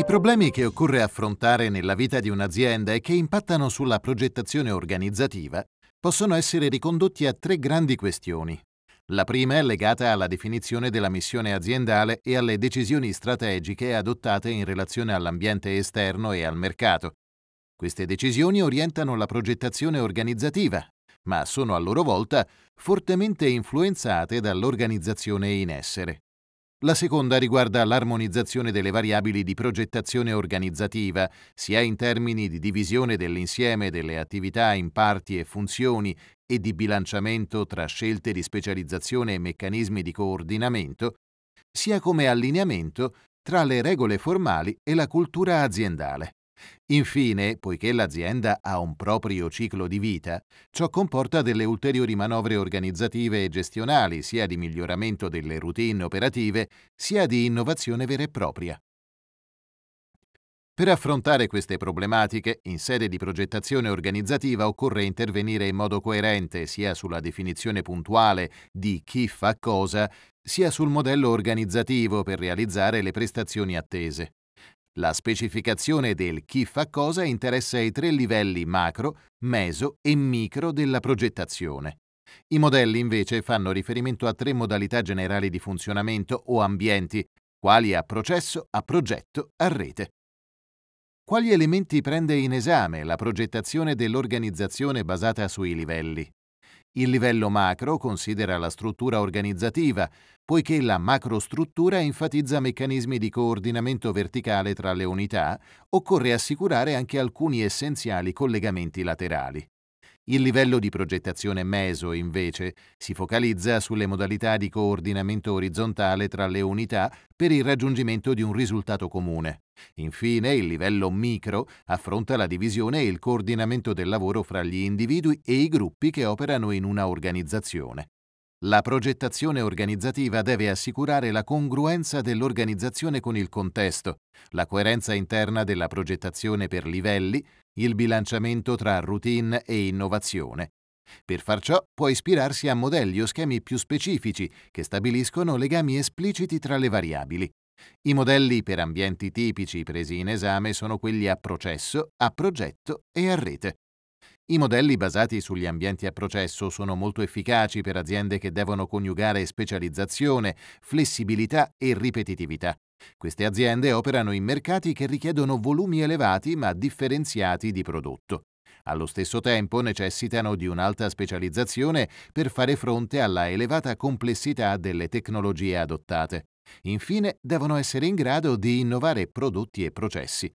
I problemi che occorre affrontare nella vita di un'azienda e che impattano sulla progettazione organizzativa possono essere ricondotti a tre grandi questioni. La prima è legata alla definizione della missione aziendale e alle decisioni strategiche adottate in relazione all'ambiente esterno e al mercato. Queste decisioni orientano la progettazione organizzativa, ma sono a loro volta fortemente influenzate dall'organizzazione in essere. La seconda riguarda l'armonizzazione delle variabili di progettazione organizzativa, sia in termini di divisione dell'insieme delle attività in parti e funzioni e di bilanciamento tra scelte di specializzazione e meccanismi di coordinamento, sia come allineamento tra le regole formali e la cultura aziendale. Infine, poiché l'azienda ha un proprio ciclo di vita, ciò comporta delle ulteriori manovre organizzative e gestionali, sia di miglioramento delle routine operative, sia di innovazione vera e propria. Per affrontare queste problematiche, in sede di progettazione organizzativa occorre intervenire in modo coerente sia sulla definizione puntuale di chi fa cosa, sia sul modello organizzativo per realizzare le prestazioni attese. La specificazione del chi fa cosa interessa i tre livelli macro, meso e micro della progettazione. I modelli invece fanno riferimento a tre modalità generali di funzionamento o ambienti, quali a processo, a progetto, a rete. Quali elementi prende in esame la progettazione dell'organizzazione basata sui livelli? Il livello macro considera la struttura organizzativa, poiché la macrostruttura enfatizza meccanismi di coordinamento verticale tra le unità, occorre assicurare anche alcuni essenziali collegamenti laterali. Il livello di progettazione meso, invece, si focalizza sulle modalità di coordinamento orizzontale tra le unità per il raggiungimento di un risultato comune. Infine, il livello micro affronta la divisione e il coordinamento del lavoro fra gli individui e i gruppi che operano in una organizzazione. La progettazione organizzativa deve assicurare la congruenza dell'organizzazione con il contesto, la coerenza interna della progettazione per livelli, il bilanciamento tra routine e innovazione. Per far ciò può ispirarsi a modelli o schemi più specifici che stabiliscono legami espliciti tra le variabili. I modelli per ambienti tipici presi in esame sono quelli a processo, a progetto e a rete. I modelli basati sugli ambienti a processo sono molto efficaci per aziende che devono coniugare specializzazione, flessibilità e ripetitività. Queste aziende operano in mercati che richiedono volumi elevati ma differenziati di prodotto. Allo stesso tempo necessitano di un'alta specializzazione per fare fronte alla elevata complessità delle tecnologie adottate. Infine, devono essere in grado di innovare prodotti e processi.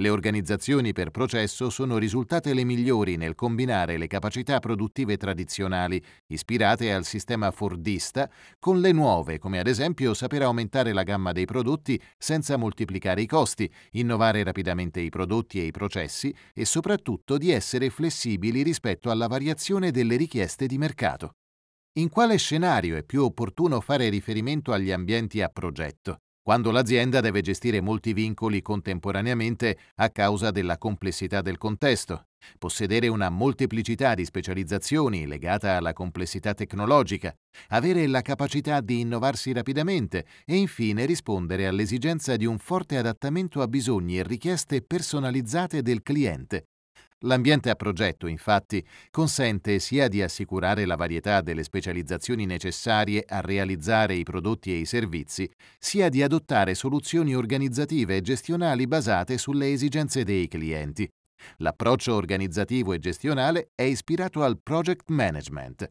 Le organizzazioni per processo sono risultate le migliori nel combinare le capacità produttive tradizionali, ispirate al sistema fordista, con le nuove, come ad esempio saper aumentare la gamma dei prodotti senza moltiplicare i costi, innovare rapidamente i prodotti e i processi e soprattutto di essere flessibili rispetto alla variazione delle richieste di mercato. In quale scenario è più opportuno fare riferimento agli ambienti a progetto? quando l'azienda deve gestire molti vincoli contemporaneamente a causa della complessità del contesto. Possedere una molteplicità di specializzazioni legata alla complessità tecnologica, avere la capacità di innovarsi rapidamente e infine rispondere all'esigenza di un forte adattamento a bisogni e richieste personalizzate del cliente, L'ambiente a progetto, infatti, consente sia di assicurare la varietà delle specializzazioni necessarie a realizzare i prodotti e i servizi, sia di adottare soluzioni organizzative e gestionali basate sulle esigenze dei clienti. L'approccio organizzativo e gestionale è ispirato al project management,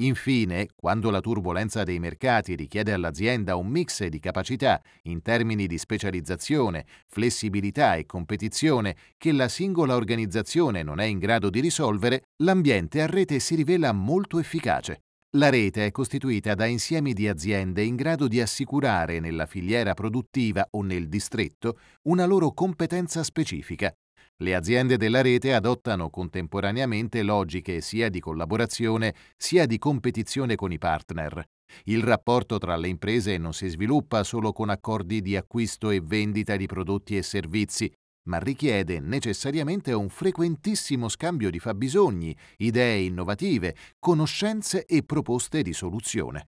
Infine, quando la turbolenza dei mercati richiede all'azienda un mix di capacità in termini di specializzazione, flessibilità e competizione che la singola organizzazione non è in grado di risolvere, l'ambiente a rete si rivela molto efficace. La rete è costituita da insiemi di aziende in grado di assicurare nella filiera produttiva o nel distretto una loro competenza specifica, le aziende della rete adottano contemporaneamente logiche sia di collaborazione sia di competizione con i partner. Il rapporto tra le imprese non si sviluppa solo con accordi di acquisto e vendita di prodotti e servizi, ma richiede necessariamente un frequentissimo scambio di fabbisogni, idee innovative, conoscenze e proposte di soluzione.